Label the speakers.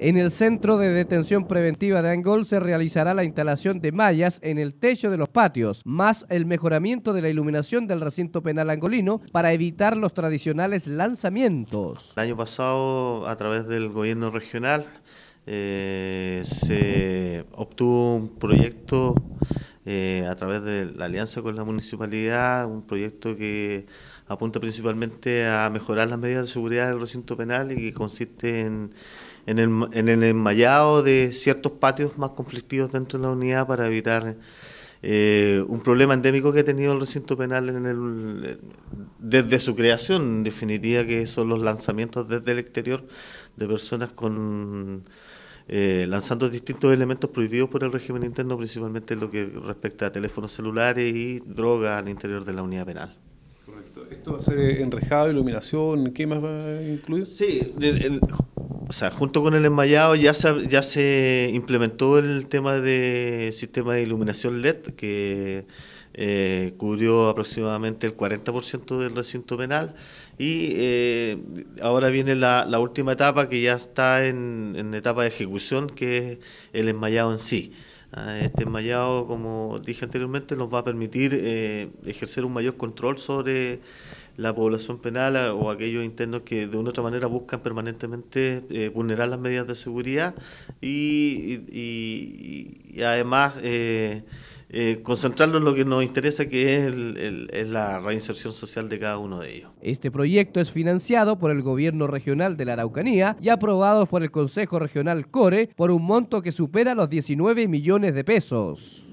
Speaker 1: En el centro de detención preventiva de Angol se realizará la instalación de mallas en el techo de los patios, más el mejoramiento de la iluminación del recinto penal angolino para evitar los tradicionales lanzamientos.
Speaker 2: El año pasado, a través del gobierno regional, eh, se obtuvo un proyecto eh, a través de la alianza con la municipalidad, un proyecto que apunta principalmente a mejorar las medidas de seguridad del recinto penal y que consiste en, el, en el enmayado de ciertos patios más conflictivos dentro de la unidad para evitar eh, un problema endémico que ha tenido el recinto penal en el, desde su creación, en definitiva, que son los lanzamientos desde el exterior de personas con eh, lanzando distintos elementos prohibidos por el régimen interno, principalmente lo que respecta a teléfonos celulares y droga al interior de la unidad penal.
Speaker 1: Correcto. ¿Esto va a ser
Speaker 2: enrejado, iluminación? ¿Qué más va a incluir? Sí, el o sea, junto con el enmayado ya se, ya se implementó el tema de sistema de iluminación LED que eh, cubrió aproximadamente el 40% del recinto penal y eh, ahora viene la, última etapa que ya está en, en, etapa de ejecución que es el enmayado en sí. Ah, este enmayado, como dije anteriormente, nos va a permitir eh, ejercer un mayor control sobre la población penal o aquellos internos que de una u otra manera buscan permanentemente eh, vulnerar las medidas de seguridad y, además eh, eh, concentrarnos en lo que nos interesa, que es, es la reinserción social de cada uno de ellos.
Speaker 1: Este proyecto es financiado por el Gobierno Regional de la Araucanía y aprobado por el Consejo Regional CORE por un monto que supera los 19 millones de pesos.